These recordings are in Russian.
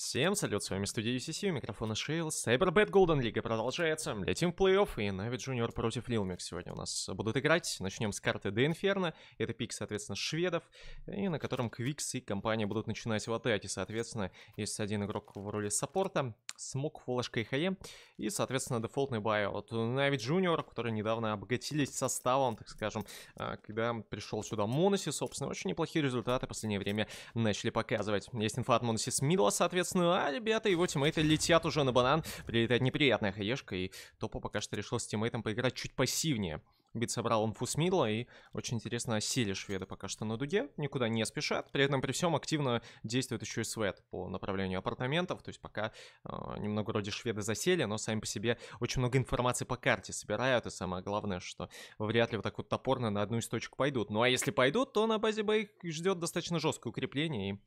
Всем салют, с вами студия UCC, у микрофона Шейл, Cyberbat Golden League продолжается, летим в плей-офф, и Навид Junior против Лилмик сегодня у нас будут играть, начнем с карты Де Инферно, это пик, соответственно, шведов, и на котором Квикс и компания будут начинать в атаке, соответственно, есть один игрок в роли саппорта, Смок, Флэшка и Хае, и, соответственно, дефолтный бай от Навид Junior, которые недавно обогатились составом, так скажем, а, когда пришел сюда Моноси, собственно, очень неплохие результаты в последнее время начали показывать, есть инфа от Моноси с Мидла, соответственно, соответственно, ну, а ребята, его тиммейты летят уже на банан. Прилетает неприятная хаешка, и Топа пока что решил с тиммейтом поиграть чуть пассивнее. Бит собрал он фусмидла, и очень интересно осели шведы пока что на дуге, никуда не спешат. При этом при всем активно действует еще и свет по направлению апартаментов, то есть пока э, немного вроде шведы засели, но сами по себе очень много информации по карте собирают, и самое главное, что вряд ли вот так вот топорно на одну из точек пойдут. Ну а если пойдут, то на базе Б их ждет достаточно жесткое укрепление, и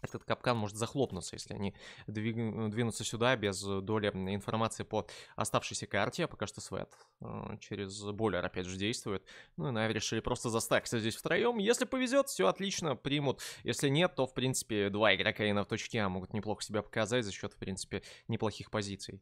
этот капкан может захлопнуться, если они двинутся сюда без доли информации по оставшейся карте. Пока что Свет э, через бойлер опять же действует. Ну и Нави решили просто застакаться здесь втроем. Если повезет, все отлично, примут. Если нет, то в принципе два игрока и на точке А могут неплохо себя показать за счет в принципе неплохих позиций.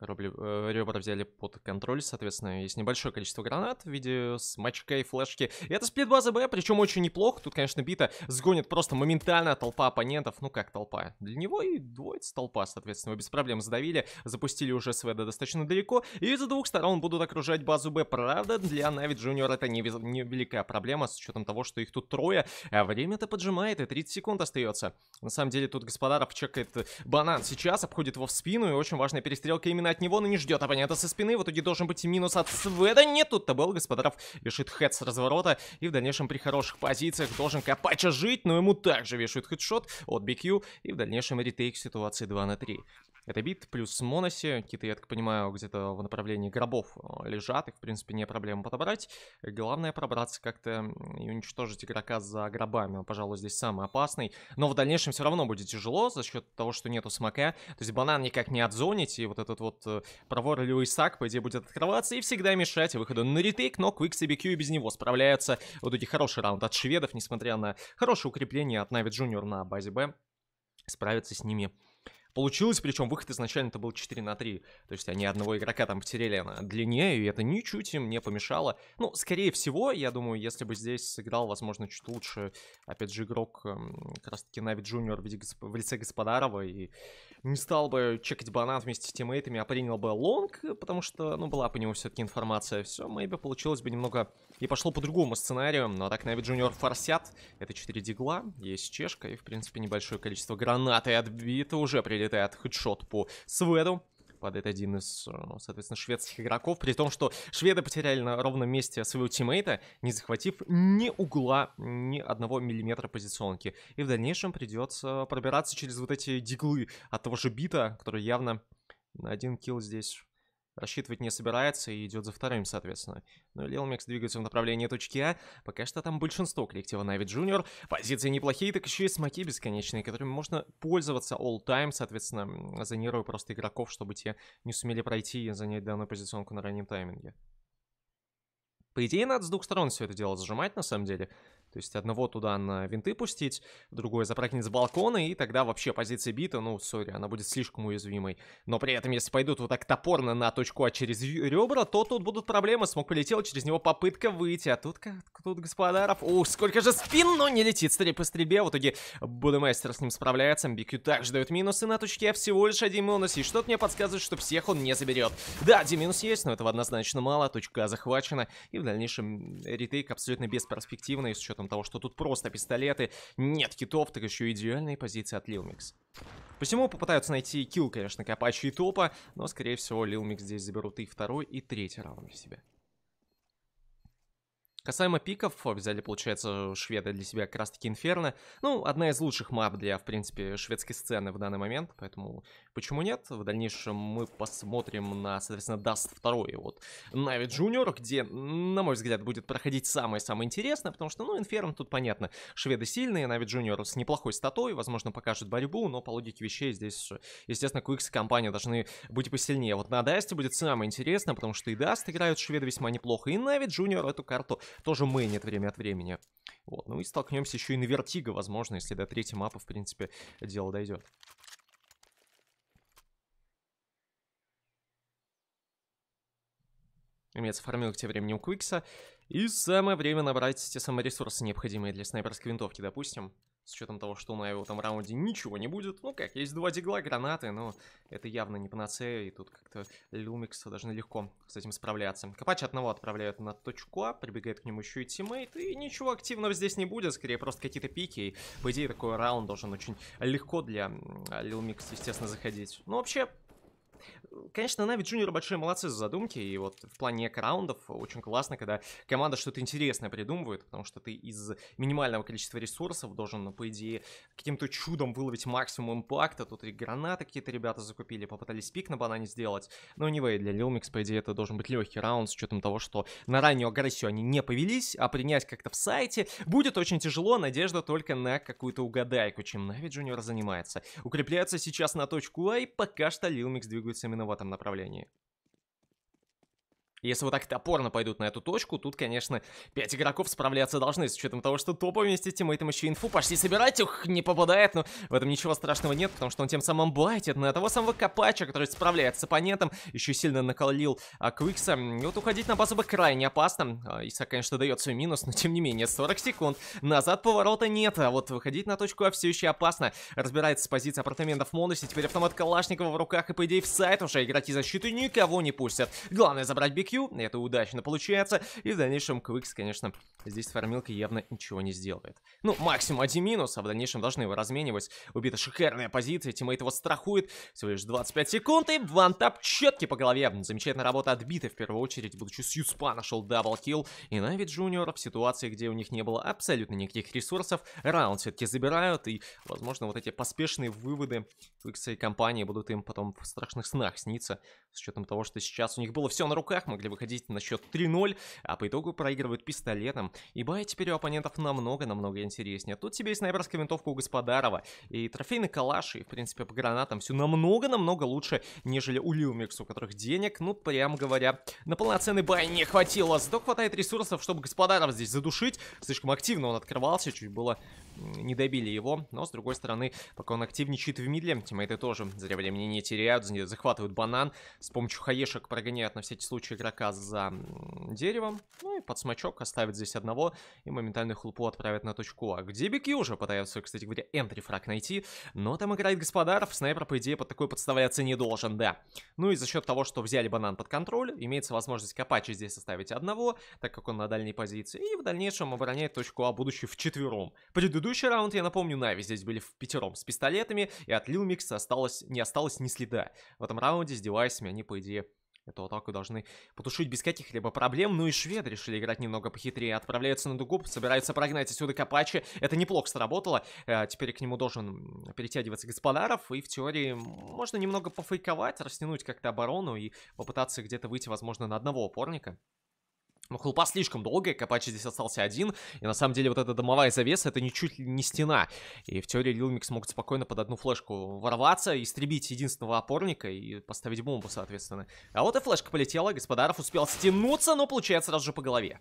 Робли, э, ребята взяли под контроль, соответственно, есть небольшое количество гранат в виде смачка и флешки. И это сплит база Б, причем очень неплохо. Тут, конечно, бита сгонит просто моментально толпа оппонентов. Ну как толпа? Для него и двоится толпа, соответственно. Его без проблем задавили, запустили уже СВД достаточно далеко. И за двух сторон будут окружать базу Б. Правда, для Нави Джуниор это не, не великая проблема, с учетом того, что их тут трое. А время-то поджимает, и 30 секунд остается. На самом деле тут Господаров чекает банан сейчас, обходит его в спину, и очень важная перестрелка именно Урона от него, но не ждет оппонента а со спины. В итоге должен быть минус от Сведа. Не тут-то был. Господаров вешает хэт с разворота. И в дальнейшем при хороших позициях должен Капача жить. Но ему также вешают хедшот от BQ. И в дальнейшем ретейк ситуации 2 на 3. Это бит плюс Моноси. Киты, я так понимаю, где-то в направлении гробов э, лежат. Их, в принципе, не проблема подобрать. Главное пробраться как-то и уничтожить игрока за гробами. Он, пожалуй, здесь самый опасный. Но в дальнейшем все равно будет тяжело за счет того, что нету смока. То есть банан никак не отзонить. И вот этот вот от э, провора Льюисак, по идее, будет открываться и всегда мешать выходу на ретейк, но Квик CBQ и без него справляется. Вот эти хороший раунд от шведов, несмотря на хорошее укрепление от Нави Джуниор на базе Б, справится с ними Получилось, причем выход изначально это был 4 на 3. То есть они одного игрока там потеряли на длине, и это ничуть им не помешало. Ну, скорее всего, я думаю, если бы здесь сыграл, возможно, чуть лучше, опять же, игрок эм, как раз-таки Нави Джуниор в, виде, в лице Господарова, и не стал бы чекать банан вместе с тиммейтами, а принял бы лонг, потому что, ну, была по нему все-таки информация. Все, maybe получилось бы немного и пошло по другому сценарию, но так Нави Джуниор форсят. Это 4 дигла, есть чешка и, в принципе, небольшое количество гранаты отбито. Уже прилетает хедшот по Сведу падает один из, э, ну, соответственно, шведских игроков, при том, что шведы потеряли на ровном месте своего тиммейта, не захватив ни угла, ни одного миллиметра позиционки. И в дальнейшем придется пробираться через вот эти диглы от того же бита, который явно на один килл здесь рассчитывать не собирается и идет за вторым, соответственно. Но и Лилмекс двигается в направлении точки А. Пока что там большинство коллектива Na'Vi Junior. Позиции неплохие, так еще и смоки бесконечные, которыми можно пользоваться all time, соответственно, зонируя просто игроков, чтобы те не сумели пройти и занять данную позиционку на раннем тайминге. По идее, надо с двух сторон все это дело сжимать, на самом деле. То есть одного туда на винты пустить, другой запрыгнет с балкона, и тогда вообще позиция бита, ну, сори, она будет слишком уязвимой. Но при этом, если пойдут вот так топорно на точку А через ребра, то тут будут проблемы. Смог полетел, через него попытка выйти. А тут, как, тут господаров... Ух, сколько же спин, но не летит. Стрель по стрельбе, в итоге Будемейстер с ним справляется. BQ также дает минусы на точке А, всего лишь один минус. И что-то мне подсказывает, что всех он не заберет. Да, один минус есть, но этого однозначно мало. Точка а захвачена. И в дальнейшем ретейк абсолютно бесперспективный с учетом учетом того, что тут просто пистолеты, нет китов, так еще идеальные позиции от Lil Mix. Посему попытаются найти килл, конечно, Капачи и Топа, но, скорее всего, Lil здесь заберут и второй, и третий раунд для себя. Касаемо пиков, взяли, получается, шведы для себя как раз-таки Инферно. Ну, одна из лучших мап для, в принципе, шведской сцены в данный момент, поэтому почему нет? В дальнейшем мы посмотрим на, соответственно, Даст 2 Вот Нави Junior, где, на мой взгляд, будет проходить самое-самое интересное, потому что, ну, Инферно тут понятно, шведы сильные, Нави Junior с неплохой статой, возможно, покажет борьбу, но по логике вещей здесь, естественно, Quix и компания должны быть посильнее. Вот на Дасте будет самое интересное, потому что и Даст играют шведы весьма неплохо, и Нави Junior эту карту тоже мейнит время от времени. Вот, ну и столкнемся еще и на вертиго, возможно, если до третьей мапы, в принципе, дело дойдет. Немец фармил тем временем Квикса. И самое время набрать те самые ресурсы, необходимые для снайперской винтовки, допустим. С учетом того, что на его там раунде ничего не будет. Ну как, есть два дигла, гранаты, но это явно не панацея. И тут как-то Люмикс должны легко с этим справляться. Копач одного отправляют на точку А. Прибегает к нему еще и тиммейт. И ничего активного здесь не будет. Скорее просто какие-то пики. И по идее такой раунд должен очень легко для Люмикс, естественно, заходить. Ну вообще, Конечно, Нави Джуниор большие молодцы за задумки, и вот в плане раундов очень классно, когда команда что-то интересное придумывает, потому что ты из минимального количества ресурсов должен, ну, по идее, каким-то чудом выловить максимум импакта. Тут и гранаты какие-то ребята закупили, попытались пик на банане сделать. Но не anyway, для Lil Mix, по идее, это должен быть легкий раунд с учетом того, что на раннюю агрессию они не повелись, а принять как-то в сайте будет очень тяжело, надежда только на какую-то угадайку, чем Нави Джуниор занимается. Укрепляется сейчас на точку А, и пока что Lil Mix двигается именно в этом направлении. Если вот так топорно пойдут на эту точку, тут, конечно, 5 игроков справляться должны, с учетом того, что топа вместе с тиммейтом еще инфу пошли собирать, ух, не попадает, но в этом ничего страшного нет, потому что он тем самым байтит на того самого Капача, который справляется с оппонентом, еще сильно наколил а, Квикса, и вот уходить на базу бы крайне опасно, а, Иса, конечно, дает свой минус, но тем не менее, 40 секунд, назад поворота нет, а вот выходить на точку А все еще опасно, разбирается с позиции апартаментов Монуси, теперь автомат Калашникова в руках, и по идее в сайт уже игроки защиты никого не пустят, главное забрать биг Q. Это удачно получается. И в дальнейшем Квикс, конечно, здесь с фармилкой явно ничего не сделает. Ну, максимум один минус, а в дальнейшем должны его разменивать. Убита шикарная позиция, тиммейт его страхует. Всего лишь 25 секунд и вантап четкий по голове. Замечательная работа отбита в первую очередь, будучи с Юспа нашел даблкил. И Нави Джуниор в ситуации, где у них не было абсолютно никаких ресурсов, раунд все-таки забирают. И, возможно, вот эти поспешные выводы Quicks и компании будут им потом в страшных снах сниться. С учетом того, что сейчас у них было все на руках, могли выходить на счет 3-0, а по итогу проигрывают пистолетом. И Ибо теперь у оппонентов намного-намного интереснее. Тут тебе и снайперская винтовка у Господарова, и трофейный калаш, и, в принципе, по гранатам все намного-намного лучше, нежели у Лилмикс, у которых денег, ну, прям говоря, на полноценный бай не хватило. Зато хватает ресурсов, чтобы Господаров здесь задушить. Слишком активно он открывался, чуть было не добили его, но с другой стороны, пока он активничает в мидле, тиммейты тоже зря времени не теряют, захватывают банан, с помощью хаешек прогоняют на всякий случай игрока за деревом, ну и под смачок оставят здесь одного и моментально хлупу отправят на точку А, где бики уже пытаются, кстати говоря, энтри фраг найти, но там играет Господаров, снайпер, по идее, под такой подставляться не должен, да. Ну и за счет того, что взяли банан под контроль, имеется возможность Капачи здесь оставить одного, так как он на дальней позиции, и в дальнейшем обороняет точку А, будучи вчетвером. Предыдущий Предыдущий раунд, я напомню, Нави здесь были в пятером с пистолетами, и от Лил Микса осталось, не осталось ни следа. В этом раунде с девайсами они, по идее, Эту атаку должны потушить без каких-либо проблем. Ну и шведы решили играть немного похитрее. Отправляются на дугу, собираются прогнать отсюда Капачи. Это неплохо сработало. Э, теперь к нему должен перетягиваться Господаров. И в теории можно немного пофейковать, растянуть как-то оборону и попытаться где-то выйти, возможно, на одного опорника. Но ну, хлопа слишком долго, Копач здесь остался один, и на самом деле вот эта домовая завеса, это ничуть ли не стена. И в теории Лилмикс могут спокойно под одну флешку ворваться, истребить единственного опорника и поставить бомбу, соответственно. А вот и флешка полетела, Господаров успел стянуться, но получается сразу же по голове.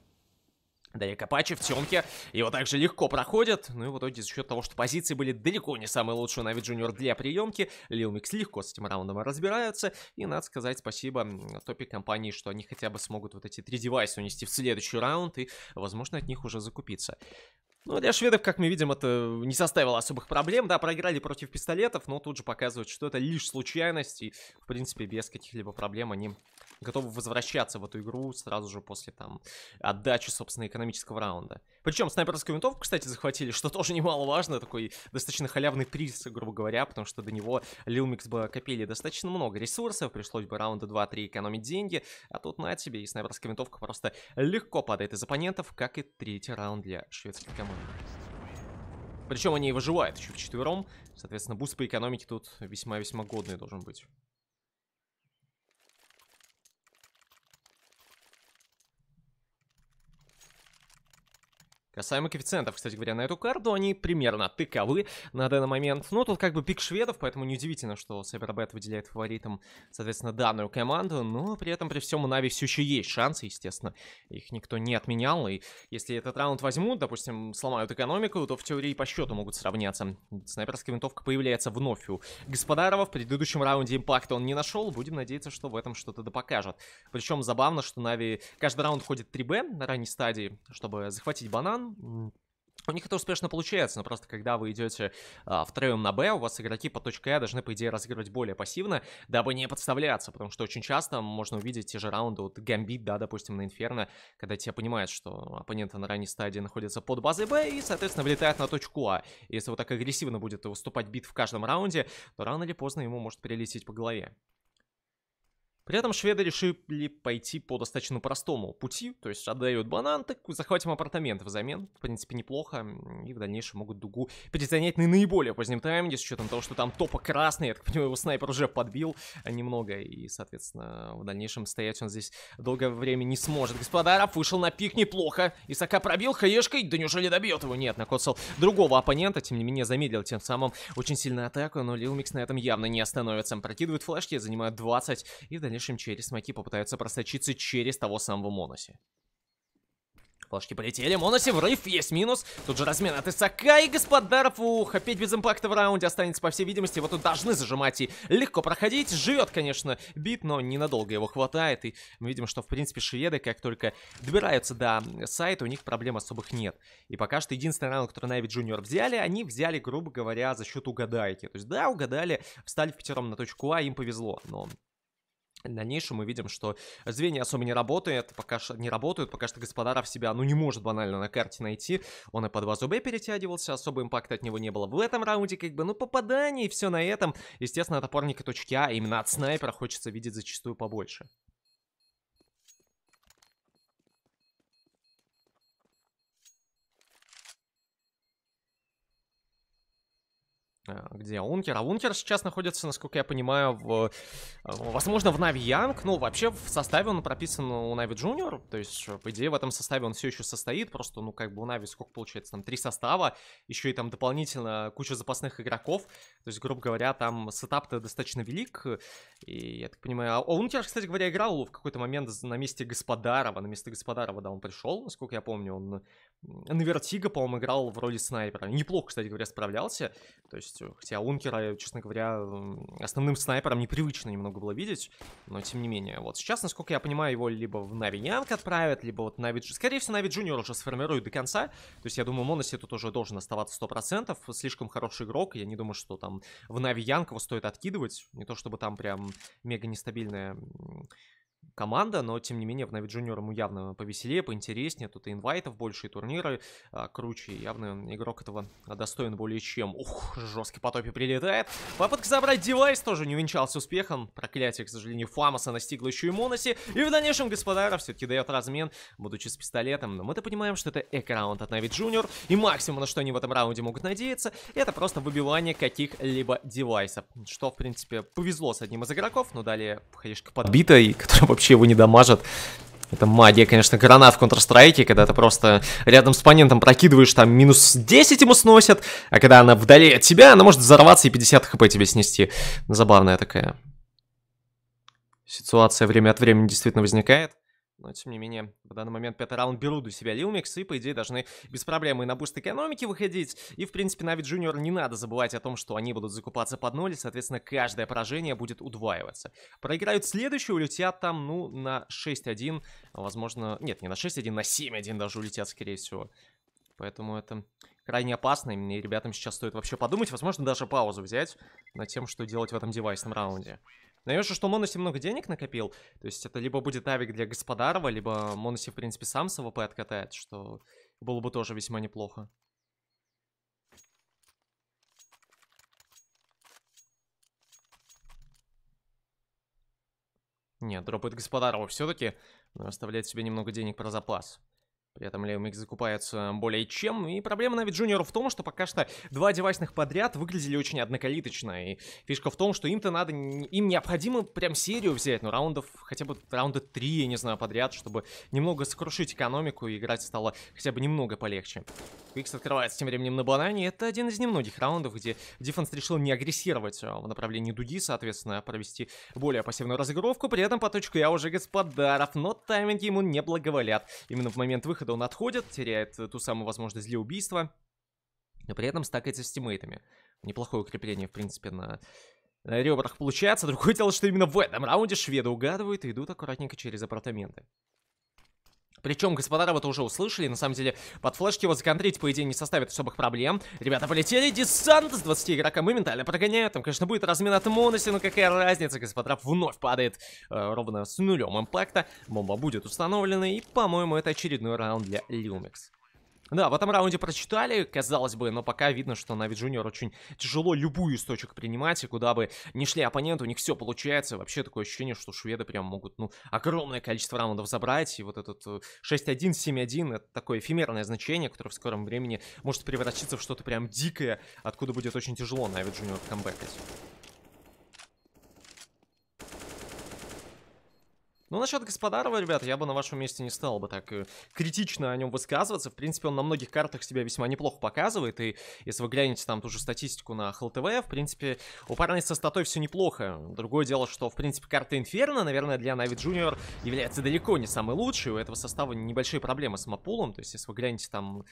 Дарья Капачи в темке. Его также легко проходят. Ну и в итоге за счет того, что позиции были далеко не самые лучшие на Джуниор для приемки, Лил Микс легко с этим раундом разбираются. И надо сказать спасибо топе компании, что они хотя бы смогут вот эти три девайса унести в следующий раунд и, возможно, от них уже закупиться. Ну, для шведов, как мы видим, это не составило особых проблем. Да, проиграли против пистолетов, но тут же показывают, что это лишь случайность. И, в принципе, без каких-либо проблем они готовы возвращаться в эту игру сразу же после, там, отдачи, собственно, экономического раунда. Причем снайперскую винтовку, кстати, захватили, что тоже немаловажно. Такой достаточно халявный приз, грубо говоря, потому что до него Lil бы копили достаточно много ресурсов. Пришлось бы раунда 2-3 экономить деньги. А тут на тебе, и снайперская винтовка просто легко падает из оппонентов, как и третий раунд для шведских команд. Причем они и выживают еще в четвером, Соответственно, буст по экономике тут весьма-весьма годный должен быть. Касаемо коэффициентов, кстати говоря, на эту карту, они примерно таковы на данный момент. Ну, тут как бы пик шведов, поэтому неудивительно, что Сайбербет выделяет фаворитом, соответственно, данную команду. Но при этом, при всем, у Нави все еще есть шансы, естественно. Их никто не отменял. И если этот раунд возьмут, допустим, сломают экономику, то в теории по счету могут сравняться. Снайперская винтовка появляется вновь у Господарова. В предыдущем раунде импакта он не нашел. Будем надеяться, что в этом что-то да покажет. Причем забавно, что Нави каждый раунд ходит 3Б на ранней стадии, чтобы захватить банан у них это успешно получается, но просто когда вы идете а, втроем на Б, у вас игроки по точке А должны, по идее, разыгрывать более пассивно, дабы не подставляться, потому что очень часто можно увидеть те же раунды, вот гамбит, да, допустим, на Инферно, когда тебя понимают, что оппоненты на ранней стадии находятся под базой Б и, соответственно, влетают на точку А. Если вот так агрессивно будет выступать бит в каждом раунде, то рано или поздно ему может перелететь по голове. При этом шведы решили пойти по достаточно простому пути, то есть отдают банан, так захватим апартаменты взамен. В принципе, неплохо, и в дальнейшем могут дугу перезанять на наиболее позднем тайминге, с учетом того, что там топа красный, я так понимаю, его снайпер уже подбил э, немного, и, соответственно, в дальнейшем стоять он здесь долгое время не сможет. Господа Господаров вышел на пик неплохо, Исака пробил хаешкой, да неужели добьет его? Нет, накоцал другого оппонента, тем не менее замедлил тем самым очень сильную атаку, но Лилмикс на этом явно не остановится. Прокидывают флешки, занимает 20, и в дальнейшем дальнейшем через маки попытаются просочиться через того самого Моноси. Флажки полетели, Моноси врыв, есть минус. Тут же размен от Исака и господа Ух, опять без импакта в раунде останется, по всей видимости. вот тут должны зажимать и легко проходить. Живет, конечно, бит, но ненадолго его хватает. И мы видим, что, в принципе, шведы, как только добираются до сайта, у них проблем особых нет. И пока что единственный раунд, который Нави Джуниор взяли, они взяли, грубо говоря, за счет угадайки. То есть, да, угадали, встали в пятером на точку А, им повезло. Но на нишу мы видим, что звенья особо не работают, пока что не работают, пока что Господаров себя, ну, не может банально на карте найти. Он и под вазу Б перетягивался, особо импакта от него не было. В этом раунде, как бы, ну, попаданий и все на этом. Естественно, от опорника точки А, именно от снайпера хочется видеть зачастую побольше. А, где Ункер? А Ункер сейчас находится, насколько я понимаю, в, э, возможно, в Нави Янг. Ну, вообще, в составе он прописан у Нави Джуниор. То есть, э, по идее, в этом составе он все еще состоит. Просто, ну, как бы у Нави сколько получается? Там три состава. Еще и там дополнительно куча запасных игроков. То есть, грубо говоря, там сетап-то достаточно велик. И, я так понимаю... А Ункер, кстати говоря, играл в какой-то момент на месте Господарова. На место Господарова, да, он пришел. Насколько я помню, он Навертига, по-моему, играл в роли снайпера. Неплохо, кстати говоря, справлялся. То есть, э, хотя Ункера, честно говоря, основным снайпером непривычно немного было видеть, но тем не менее. Вот сейчас, насколько я понимаю, его либо в Нави Янг отправят, либо вот Нави... Скорее всего, Нави Джуниор уже сформирует до конца. То есть, я думаю, Моноси тут уже должен оставаться 100%. Слишком хороший игрок. Я не думаю, что там в Нави Янг его стоит откидывать. Не то чтобы там прям мега нестабильная команда, но тем не менее в Нави Junior ему явно повеселее, поинтереснее, тут и инвайтов больше, и турниры а, круче, явно игрок этого достоин более чем. Ух, жесткий потопе прилетает. Попытка забрать девайс тоже не увенчался успехом. Проклятие, к сожалению, Фамаса настигло еще и Моноси, и в дальнейшем Господара все-таки дает размен, будучи с пистолетом. Но мы-то понимаем, что это эко от Нави Junior, и максимум, на что они в этом раунде могут надеяться, это просто выбивание каких-либо девайсов, что, в принципе, повезло с одним из игроков, но далее хаешка подбита, и которого вообще его не дамажат. Это магия, конечно, гранат в Counter-Strike, когда ты просто рядом с оппонентом прокидываешь, там минус 10 ему сносят, а когда она вдали от тебя, она может взорваться и 50 хп тебе снести. Забавная такая ситуация время от времени действительно возникает. Но, тем не менее, в данный момент пятый раунд берут у себя Лилмикс, и, по идее, должны без проблем и на буст экономики выходить. И, в принципе, Нави Джуниор не надо забывать о том, что они будут закупаться под ноль, и, соответственно, каждое поражение будет удваиваться. Проиграют следующую, улетят там, ну, на 6-1, возможно... Нет, не на 6-1, на 7-1 даже улетят, скорее всего. Поэтому это крайне опасно, и мне ребятам сейчас стоит вообще подумать, возможно, даже паузу взять над тем, что делать в этом девайсном раунде. Наешь, что Моноси много денег накопил. То есть это либо будет авик для Господарова, либо Моноси, в принципе, сам с АВП откатает, что было бы тоже весьма неплохо. Нет, дропает Господарова все-таки, но оставляет себе немного денег про запас. При этом левым их закупается более чем. И проблема Navi Junior в том, что пока что два девайсных подряд выглядели очень однокалиточно. И фишка в том, что им-то надо, им необходимо прям серию взять, ну раундов, хотя бы раунда три, я не знаю, подряд, чтобы немного сокрушить экономику и играть стало хотя бы немного полегче. Квикс открывается тем временем на банане. Это один из немногих раундов, где Диффенс решил не агрессировать а в направлении дуги, соответственно, провести более пассивную разыгровку. При этом по точку я уже господаров, но тайминги ему не благоволят. Именно в момент выхода выхода он отходит, теряет ту самую возможность для убийства, но при этом стакается с тиммейтами. Неплохое укрепление, в принципе, на, на ребрах получается. Другое дело, что именно в этом раунде шведы угадывают и идут аккуратненько через апартаменты. Причем, господа вы это уже услышали, на самом деле, под флешки его законтрить, по идее, не составит особых проблем. Ребята, полетели, десант с 20 игрока ментально прогоняют, там, конечно, будет размен от Моноси, но какая разница, господа вновь падает э, ровно с нулем импакта, бомба будет установлена, и, по-моему, это очередной раунд для Люмикс. Да, в этом раунде прочитали, казалось бы, но пока видно, что Нави Джуниор очень тяжело любую из точек принимать, и куда бы ни шли оппоненты, у них все получается. Вообще такое ощущение, что шведы прям могут, ну, огромное количество раундов забрать, и вот этот 6-1, э, 7-1 — это такое эфемерное значение, которое в скором времени может превратиться в что-то прям дикое, откуда будет очень тяжело Нави Джуниор камбэкать. Ну, насчет Господарова, ребята, я бы на вашем месте не стал бы так э, критично о нем высказываться. В принципе, он на многих картах себя весьма неплохо показывает. И если вы глянете там ту же статистику на ХЛТВ, в принципе, у парня со статой все неплохо. Другое дело, что, в принципе, карта Инферно, наверное, для Нави Джуниор является далеко не самой лучшей. У этого состава небольшие проблемы с Мапулом. То есть, если вы глянете там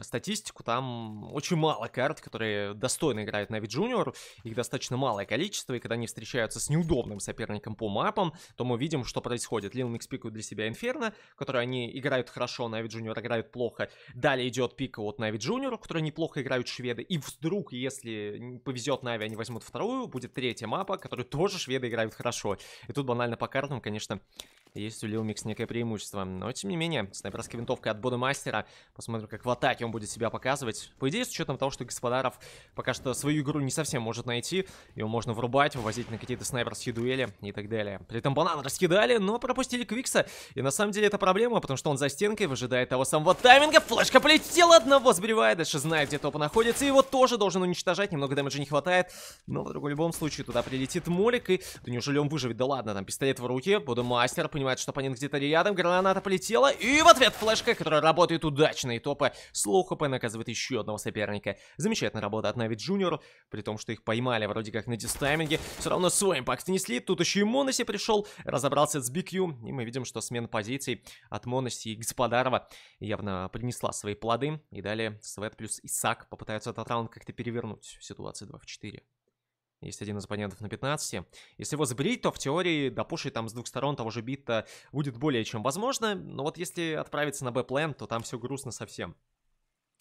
статистику, там очень мало карт, которые достойно играют Нави Джуниор. Их достаточно малое количество. И когда они встречаются с неудобным соперником по мапам, то мы видим, что что происходит. Лил Микс пикают для себя Инферно, которые они играют хорошо, Нави Джуниор играют плохо. Далее идет пика от Нави Джуниор, которые неплохо играют шведы. И вдруг, если повезет Нави, они возьмут вторую, будет третья мапа, которую тоже шведы играют хорошо. И тут банально по картам, конечно, есть у Лил Микс некое преимущество. Но, тем не менее, снайперская винтовка от Бодемастера. Посмотрим, как в атаке он будет себя показывать. По идее, с учетом того, что Господаров пока что свою игру не совсем может найти, его можно врубать, вывозить на какие-то снайперские дуэли и так далее. При этом банан раскидали взяли, но пропустили Квикса. И на самом деле это проблема, потому что он за стенкой выжидает того самого тайминга. Флешка полетела, одного сбривает, дальше знает, где топа находится. Его тоже должен уничтожать, немного дэмэджа не хватает. Но в другом любом случае туда прилетит Молик и... Да неужели он выживет? Да ладно, там пистолет в руке, буду мастер, понимает, что оппонент где-то рядом, граната полетела. И в ответ флешка, которая работает удачно, и топа с хп наказывает еще одного соперника. Замечательная работа от Нави Джуниор, при том, что их поймали вроде как на дистайминге. Все равно свой импакт несли, тут еще и Моноси пришел, разобрался с BQ, и мы видим, что смена позиций от Моноси и Господарова явно принесла свои плоды. И далее Свет плюс Исак попытаются этот раунд как-то перевернуть в ситуации 2 в 4. Есть один из оппонентов на 15. Если его заберить, то в теории допушить там с двух сторон того же бита будет более чем возможно. Но вот если отправиться на Б-план, то там все грустно совсем.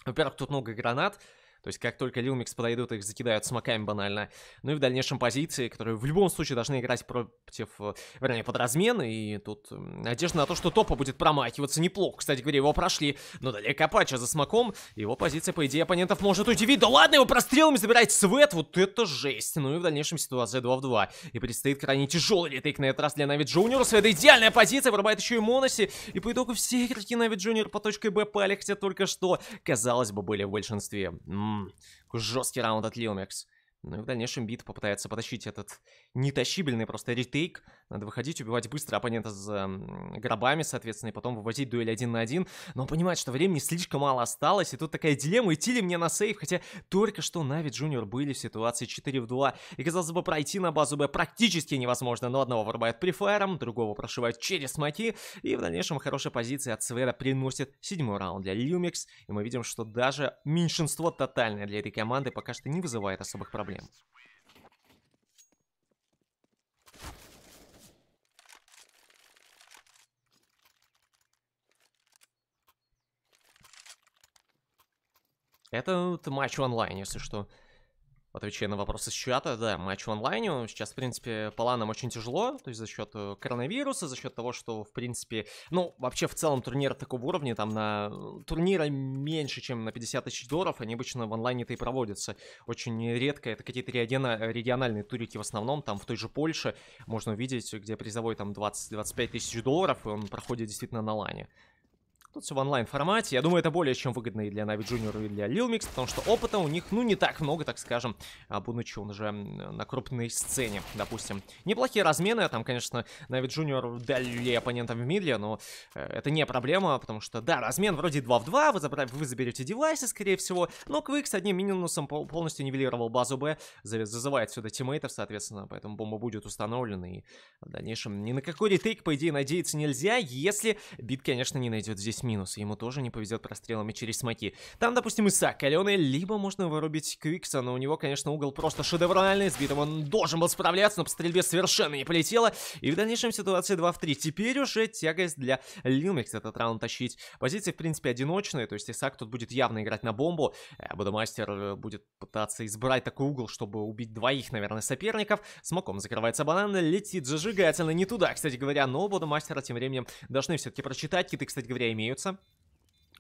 Во-первых, тут много гранат, то есть как только Lil Mix подойдут, их закидают смоками банально. Ну и в дальнейшем позиции, которые в любом случае должны играть против, э, вернее, под размены. И тут надежда на то, что топа будет промахиваться неплохо. Кстати говоря, его прошли. Но далее Капача за смоком. Его позиция, по идее, оппонентов может удивить. Да ладно, его прострелами забирает Свет. Вот это жесть. Ну и в дальнейшем ситуация 2 в 2. И предстоит крайне тяжелый ретейк на этот раз для Нави Джуниора. Свет идеальная позиция, вырубает еще и Моноси. И по итогу все игроки Нави Джуниор по точке Б пали, хотя только что, казалось бы, были в большинстве. М Ммм, жесткий раунд от Лиомекс. Ну и в дальнейшем бит попытается потащить этот нетащибельный просто ретейк. Надо выходить, убивать быстро оппонента с гробами, соответственно, и потом вывозить дуэль один на один. Но он понимает, что времени слишком мало осталось, и тут такая дилемма, идти ли мне на сейв, хотя только что Нави Джуниор были в ситуации 4 в 2. И, казалось бы, пройти на базу Б практически невозможно, но одного вырубает префайром, другого прошивает через маки, и в дальнейшем хорошая позиция от Свера приносит седьмой раунд для Люмикс, и мы видим, что даже меньшинство тотальное для этой команды пока что не вызывает особых проблем проблем. Это матч онлайн, если что. Отвечая на вопросы с чата, да, матч в онлайне. Сейчас, в принципе, по ланам очень тяжело, то есть за счет э, коронавируса, за счет того, что, в принципе, ну, вообще в целом турнир такого уровня, там на э, турнира меньше, чем на 50 тысяч долларов, они обычно в онлайне-то и проводятся. Очень редко, это какие-то региональные турики в основном, там в той же Польше можно увидеть, где призовой там 20-25 тысяч долларов, и он проходит действительно на лане. Тут все в онлайн-формате. Я думаю, это более чем выгодно и для Нави Junior, и для Lil Mix, потому что опыта у них, ну, не так много, так скажем, а, будучи он уже на крупной сцене, допустим. Неплохие размены, там, конечно, Нави Junior дали оппонентам в мидле, но э, это не проблема, потому что, да, размен вроде 2 в 2, вы, забра... вы заберете девайсы, скорее всего, но Квик с одним минусом полностью нивелировал базу Б, зазывает сюда тиммейтов, соответственно, поэтому бомба будет установлена, и в дальнейшем ни на какой ретейк, по идее, надеяться нельзя, если бит, конечно, не найдет здесь здесь минус. Ему тоже не повезет прострелами через смоки. Там, допустим, Исаак каленый, либо можно вырубить Квикса, но у него, конечно, угол просто шедевральный. Сбитым он должен был справляться, но по стрельбе совершенно не полетело. И в дальнейшем ситуация 2 в 3. Теперь уже тягость для Люмикс этот раунд тащить. Позиция в принципе, одиночная, то есть Исаак тут будет явно играть на бомбу. А Будомастер э, будет пытаться избрать такой угол, чтобы убить двоих, наверное, соперников. Смоком закрывается банан, летит зажигательно не туда, кстати говоря, но Будомастера тем временем должны все-таки прочитать. Киты, кстати говоря, имеют Ньютса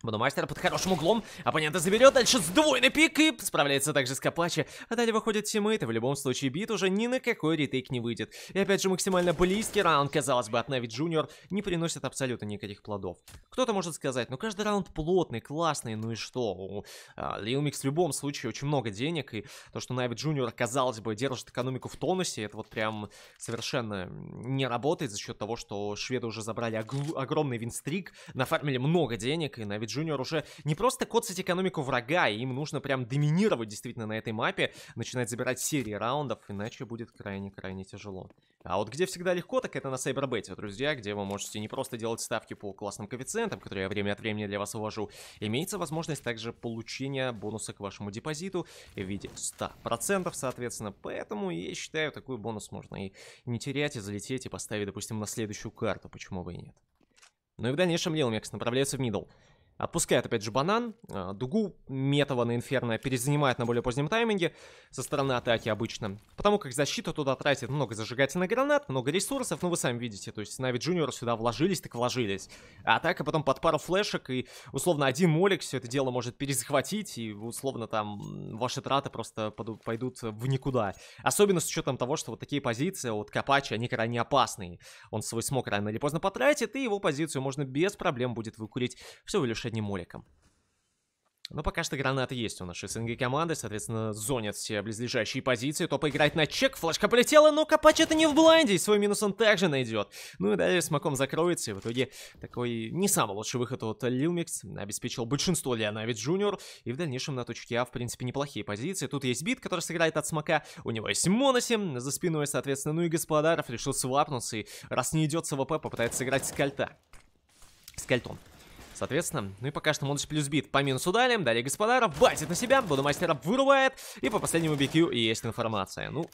Мастер под хорошим углом. Оппонента заберет. Дальше сдвоенный пик и справляется также с Капачи. А далее выходит тиммейт. И в любом случае бит уже ни на какой ретейк не выйдет. И опять же максимально близкий раунд. Казалось бы, от Нави Джуниор не приносит абсолютно никаких плодов. Кто-то может сказать, ну каждый раунд плотный, классный, ну и что? У а, Лил Микс в любом случае очень много денег. И то, что Нави Джуниор, казалось бы, держит экономику в тонусе, это вот прям совершенно не работает за счет того, что шведы уже забрали огромный винстрик, нафармили много денег, и Нави Junior уже не просто коцать экономику врага, им нужно прям доминировать действительно на этой мапе, начинать забирать серии раундов, иначе будет крайне-крайне тяжело. А вот где всегда легко, так это на Сайбербете, друзья, где вы можете не просто делать ставки по классным коэффициентам, которые я время от времени для вас увожу, имеется возможность также получения бонуса к вашему депозиту в виде 100%, соответственно, поэтому я считаю, такой бонус можно и не терять, и залететь, и поставить, допустим, на следующую карту, почему бы и нет. Ну и в дальнейшем Лилмекс направляется в мидл. Отпускает, опять же, банан. А, дугу метова на Инферно перезанимает на более позднем тайминге со стороны атаки обычно. Потому как защита туда тратит много зажигательных гранат, много ресурсов. Ну, вы сами видите, то есть Нави Джуниор сюда вложились, так вложились. А атака потом под пару флешек и, условно, один молик все это дело может перезахватить. И, условно, там ваши траты просто пойдут в никуда. Особенно с учетом того, что вот такие позиции от Капачи, они крайне опасные. Он свой смог рано или поздно потратит, и его позицию можно без проблем будет выкурить всего лишь одним Оликом. Но пока что гранаты есть у нашей СНГ команды, соответственно, зонят все близлежащие позиции. То поиграть на чек, флешка полетела, но Капач это не в блайнде, и свой минус он также найдет. Ну и далее смоком закроется, и в итоге такой не самый лучший выход от Люмикс обеспечил большинство Леонавит Джуниор, и в дальнейшем на точке А, в принципе, неплохие позиции. Тут есть Бит, который сыграет от смока, у него есть Моноси за спиной, соответственно, ну и Господаров решил свапнуться, и раз не идет с ВП, попытается сыграть с кальта. Скальтон. Соответственно, ну и пока что Мондж плюс бит по минусу дали, Далее Господара батит на себя, Буду мастера вырубает. И по последнему бикью есть информация. Ну,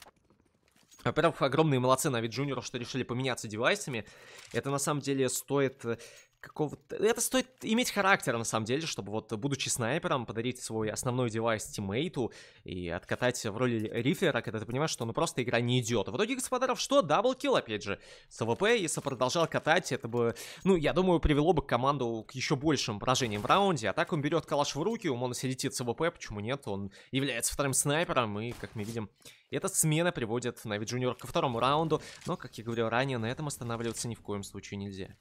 во-первых, огромные молодцы на вид джуниоров, что решили поменяться девайсами. Это на самом деле стоит какого-то... Это стоит иметь характера на самом деле, чтобы вот, будучи снайпером, подарить свой основной девайс тиммейту и откатать в роли рифлера, когда ты понимаешь, что ну просто игра не идет. В итоге Господаров что? Даблкил, опять же. С АВП, если продолжал катать, это бы, ну, я думаю, привело бы команду к еще большим поражениям в раунде. А так он берет калаш в руки, у Мона сидит с АВП, почему нет? Он является вторым снайпером, и, как мы видим, эта смена приводит Нави Джуниор ко второму раунду. Но, как я говорил ранее, на этом останавливаться ни в коем случае нельзя.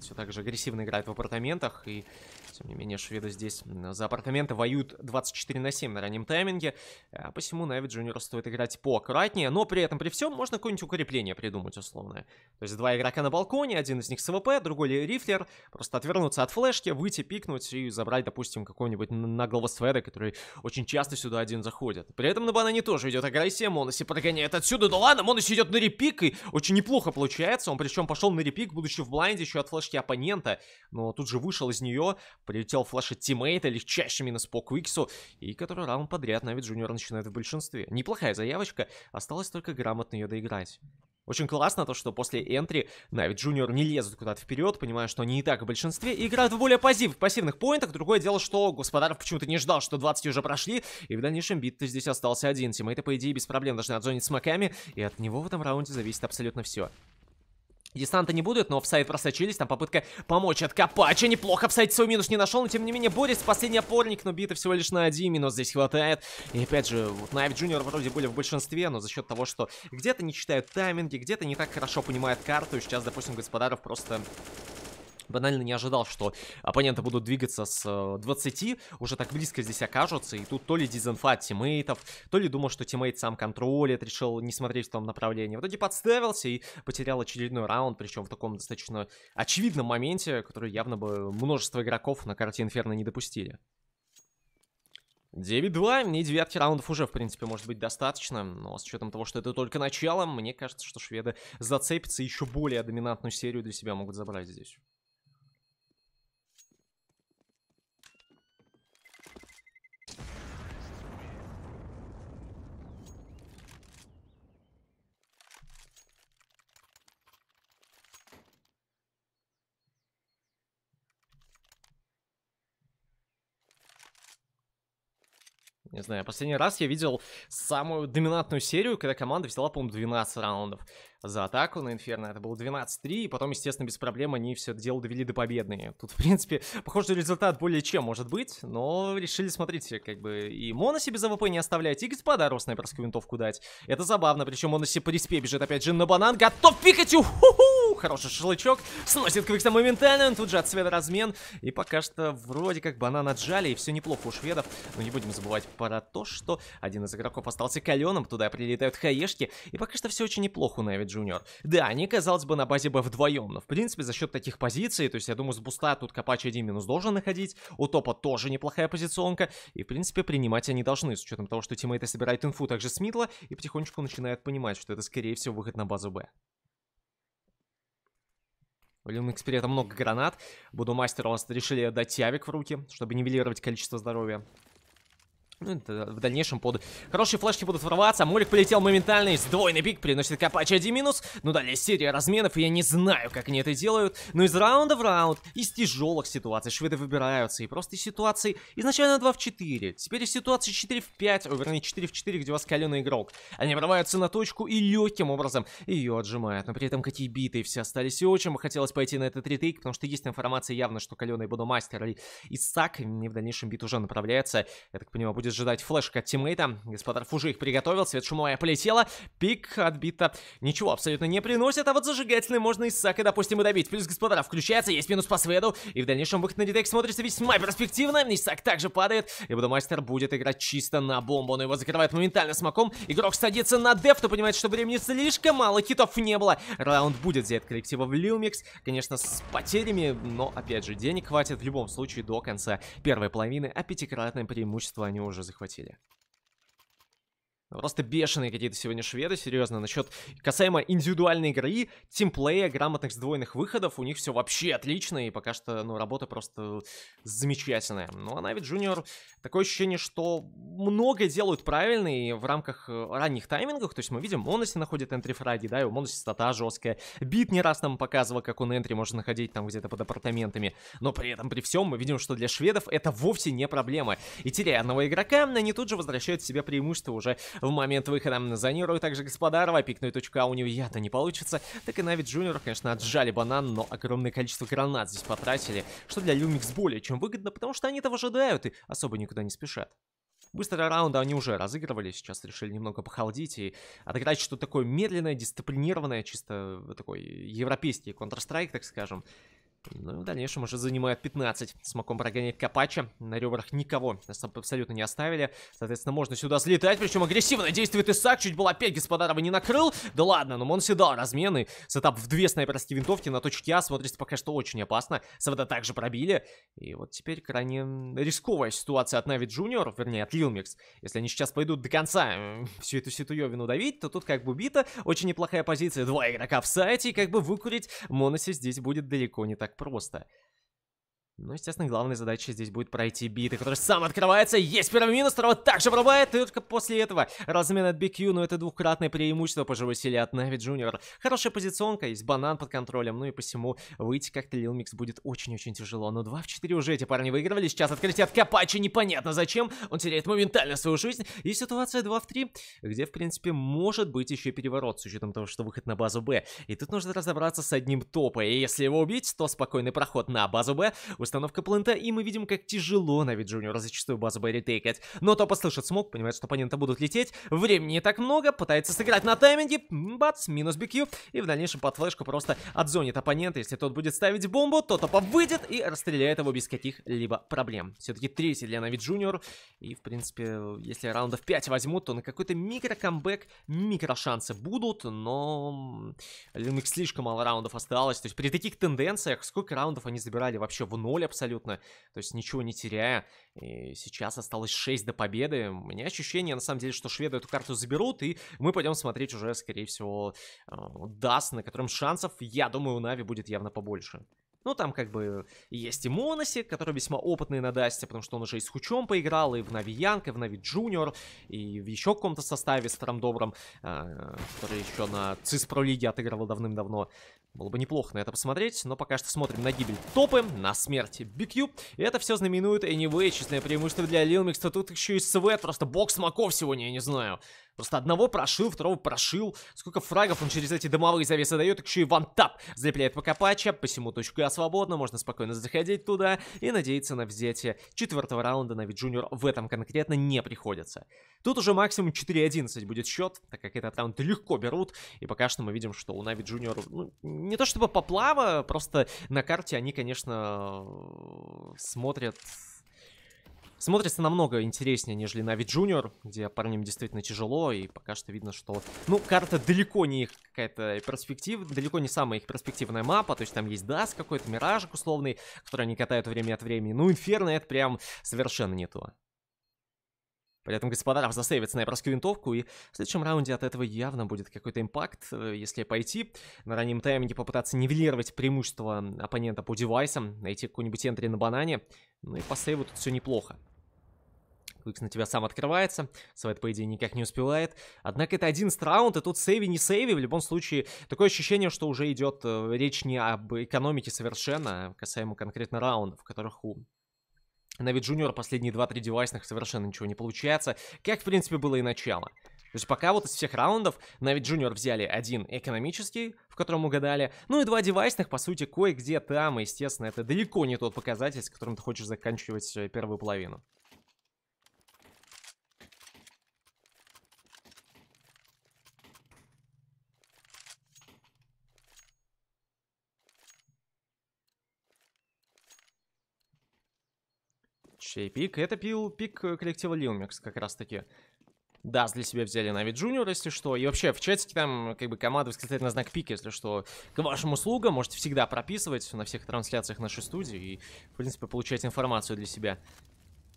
Швед все так же агрессивно играет в апартаментах. И, тем не менее, шведы здесь за апартаменты воюют 24 на 7 на раннем тайминге. А посему Нави Джуниор стоит играть поаккуратнее. Но при этом, при всем, можно какое-нибудь укрепление придумать условное. То есть два игрока на балконе, один из них СВП, другой рифлер. Просто отвернуться от флешки, выйти, пикнуть и забрать, допустим, какого-нибудь наглого сфера, который очень часто сюда один заходит. При этом на банане тоже идет агрессия. Моноси подгоняет отсюда. Да ладно, Моноси идет на репик и очень неплохо получается. Он причем пошел на репик, будучи в блайнде еще от флешки флешки оппонента, но тут же вышел из нее, прилетел флеш от тиммейта, легчайший минус по Квиксу, и который раунд подряд Навид Джуниор начинает в большинстве. Неплохая заявочка, осталось только грамотно ее доиграть. Очень классно то, что после энтри Навид Джуниор не лезут куда-то вперед, понимая, что они и так в большинстве и играют в более позив, пассивных поинтах. Другое дело, что Господаров почему-то не ждал, что 20 уже прошли, и в дальнейшем битве здесь остался один. Тиммейты, по идее, без проблем должны отзонить маками и от него в этом раунде зависит абсолютно все. Дистанта не будет, но офсайд просочились. Там попытка помочь от Капача. Неплохо офсайд свой минус не нашел, но тем не менее борется. Последний опорник, но бита всего лишь на один минус здесь хватает. И опять же, вот Найв Джуниор вроде были в большинстве, но за счет того, что где-то не читают тайминги, где-то не так хорошо понимают карту. И сейчас, допустим, Господаров просто банально не ожидал, что оппоненты будут двигаться с 20, э, уже так близко здесь окажутся, и тут то ли дизинфа от тиммейтов, то ли думал, что тиммейт сам контролит, решил не смотреть в том направлении. В итоге подставился и потерял очередной раунд, причем в таком достаточно очевидном моменте, который явно бы множество игроков на карте Инферно не допустили. 9-2, мне девятки раундов уже, в принципе, может быть достаточно, но с учетом того, что это только начало, мне кажется, что шведы зацепятся еще более доминантную серию для себя могут забрать здесь. Не знаю, последний раз я видел самую доминантную серию, когда команда взяла, по-моему, 12 раундов за атаку на Инферно. Это было 12-3, и потом, естественно, без проблем они все это дело довели до победной. Тут, в принципе, похожий результат более чем может быть, но решили, смотрите, как бы и Моноси без АВП не оставлять, и господа снайперскую винтовку дать. Это забавно, причем Моноси по респе бежит опять же на банан, готов пикать уху Хороший шашлычок, сносит Квикса моментально, он тут же от света размен, и пока что вроде как банан отжали, и все неплохо у шведов, но не будем забывать про то, что один из игроков остался каленым, туда прилетают хаешки, и пока что все очень неплохо у Навиджа. Джуниор. Да, они, казалось бы, на базе Б вдвоем, но в принципе за счет таких позиций, то есть я думаю, с буста тут Капач один минус должен находить, у топа тоже неплохая позиционка, и в принципе принимать они должны, с учетом того, что тиммейты собирают инфу также с Мидла и потихонечку начинают понимать, что это скорее всего выход на базу Б. У Лион Эксперита много гранат. Буду мастеру решили дать Явик в руки, чтобы нивелировать количество здоровья. Ну, это в дальнейшем под... Хорошие флешки будут ворваться. Молик полетел моментально. Из двойный пик приносит Капач 1 минус. Ну, далее серия разменов. И я не знаю, как они это делают. Но из раунда в раунд, из тяжелых ситуаций шведы выбираются. И просто из ситуации изначально 2 в 4. Теперь из ситуации 4 в 5. Ой, вернее, 4 в 4, где у вас каленый игрок. Они врываются на точку и легким образом ее отжимают. Но при этом какие биты все остались. И очень бы хотелось пойти на этот ретейк, потому что есть информация явно, что каленый буду мастер. И Исаак и в дальнейшем бит уже направляется. Я так понимаю, будет будет ждать флешка от тиммейта. Господар Фужи их приготовил, свет шумовая полетела, пик отбито. Ничего абсолютно не приносит, а вот зажигательный можно и Сака, допустим, и добить. Плюс господа, включается, есть минус по Сведу, и в дальнейшем выход на детек смотрится весьма перспективно. Исак также падает, и мастер будет играть чисто на бомбу, но его закрывает моментально смоком. Игрок садится на деф, то понимает, что времени слишком мало, китов не было. Раунд будет взять коллектива в Люмикс, конечно, с потерями, но, опять же, денег хватит в любом случае до конца первой половины, а пятикратное преимущество они уже уже захватили Просто бешеные какие-то сегодня шведы, серьезно. Насчет касаемо индивидуальной игры, тимплея, грамотных сдвоенных выходов, у них все вообще отлично, и пока что, ну, работа просто замечательная. Ну, а Нави Джуниор, такое ощущение, что многое делают правильно, и в рамках э, ранних таймингов, то есть мы видим, Моноси находит энтри-фраги, да, и у Моноси стата жесткая. Бит не раз нам показывал, как он энтри может находить там где-то под апартаментами, но при этом, при всем, мы видим, что для шведов это вовсе не проблема. И теряя одного игрока, они тут же возвращают себе преимущество уже в момент выхода. Зонирую также Господарова, пикнуть точка а у него я то не получится. Так и Навид Джуниор, конечно, отжали банан, но огромное количество гранат здесь потратили, что для Люмикс более чем выгодно, потому что они этого ожидают и особо никуда не спешат. Быстрые раунды они уже разыгрывали, сейчас решили немного похолодить и отыграть что-то такое медленное, дисциплинированное, чисто такой европейский Counter-Strike, так скажем. Ну в дальнейшем уже занимает 15. Смоком прогоняет Капача. На ребрах никого нас абсолютно не оставили. Соответственно, можно сюда слетать. Причем агрессивно действует Исак. Чуть было опять Господарова не накрыл. Да ладно, но Монседал размены. Сетап в две снайперские винтовки на точке А. Смотрится пока что очень опасно. Савда также пробили. И вот теперь крайне рисковая ситуация от Нави Джуниор. Вернее, от Лилмикс. Если они сейчас пойдут до конца всю эту ситуевину давить, то тут как бы бита. Очень неплохая позиция. Два игрока в сайте. И как бы выкурить Моноси здесь будет далеко не так так просто. Ну, естественно, главная задача здесь будет пройти биты, который сам открывается. Есть первый минус, второго также врубает. И только после этого размен от BQ, но это двукратное преимущество по живой силе от Нави Джуниор. Хорошая позиционка, есть банан под контролем. Ну и посему выйти как-то Лил Микс будет очень-очень тяжело. Но 2 в 4 уже эти парни выигрывали. Сейчас открытие от Капачи непонятно зачем. Он теряет моментально свою жизнь. И ситуация 2 в 3, где, в принципе, может быть еще переворот, с учетом того, что выход на базу Б. И тут нужно разобраться с одним топом. И если его убить, то спокойный проход на базу Б Постановка плента, и мы видим, как тяжело Нави Джуниор зачастую базу Берри тейкать. Но топ послышит смог, понимает, что оппоненты будут лететь. Времени не так много, пытается сыграть на тайминге. Бац, минус BQ. И в дальнейшем под флешку просто отзонит оппонента. Если тот будет ставить бомбу, то топа выйдет и расстреляет его без каких-либо проблем. Все-таки третий для Нави Джуниор. И, в принципе, если раундов 5 возьмут, то на какой-то микро-камбэк микро-шансы будут. Но у них слишком мало раундов осталось. То есть при таких тенденциях, сколько раундов они забирали вообще в ноль, 0 абсолютно, то есть ничего не теряя. И сейчас осталось 6 до победы. У меня ощущение, на самом деле, что шведы эту карту заберут, и мы пойдем смотреть уже, скорее всего, а, Даст, на котором шансов, я думаю, у Нави будет явно побольше. Ну, там как бы есть и Моносик, который весьма опытный на Дасте, потому что он уже и с Хучом поиграл, и в Нави Янг, и в Нави Джуниор, и в еще каком-то составе старом добром, э, а, который еще на Циспро-лиге отыгрывал давным-давно. Было бы неплохо на это посмотреть, но пока что смотрим на гибель топы, на смерть BQ. И это все знаменует anyway, численное преимущество для Lil тут еще и свет, просто бокс маков сегодня, я не знаю. Просто одного прошил, второго прошил. Сколько фрагов он через эти дымовые завесы дает, еще и вантап залепляет пока патча, посему точка А свободна, можно спокойно заходить туда и надеяться на взятие четвертого раунда на Джуниор в этом конкретно не приходится. Тут уже максимум 4:11 будет счет, так как этот раунд легко берут, и пока что мы видим, что у Нави Джуниор ну, не то чтобы поплава, просто на карте они, конечно, смотрят смотрится намного интереснее, нежели Нави Junior, где парням действительно тяжело, и пока что видно, что, ну, карта далеко не их какая-то перспектив, далеко не самая их перспективная мапа, то есть там есть Даст какой-то, Миражик условный, который они катают время от времени, ну, Инферно это прям совершенно не то. При этом Господаров засейвит снайперскую винтовку, и в следующем раунде от этого явно будет какой-то импакт, э, если пойти на раннем тайминге попытаться нивелировать преимущество оппонента по девайсам, найти какой-нибудь энтри на банане, ну и по сейву тут все неплохо. Квикс на тебя сам открывается, Свайт, по идее, никак не успевает. Однако это один раунд, и тут сейви, не сейви, в любом случае, такое ощущение, что уже идет э, речь не об экономике совершенно, а касаемо конкретно раундов, в которых у на вид Junior последние 2-3 девайсных совершенно ничего не получается, как в принципе было и начало. То есть пока вот из всех раундов на ведь Junior взяли один экономический, в котором угадали, ну и два девайсных, по сути, кое-где там, и, естественно, это далеко не тот показатель, с которым ты хочешь заканчивать э, первую половину. чей пик. Это пил, пик э, коллектива Лилмикс как раз таки. Да, для себя взяли Нави Джуниор, если что. И вообще, в чатике там, как бы, команда на знак пик, если что. К вашим услугам можете всегда прописывать на всех трансляциях нашей студии и, в принципе, получать информацию для себя.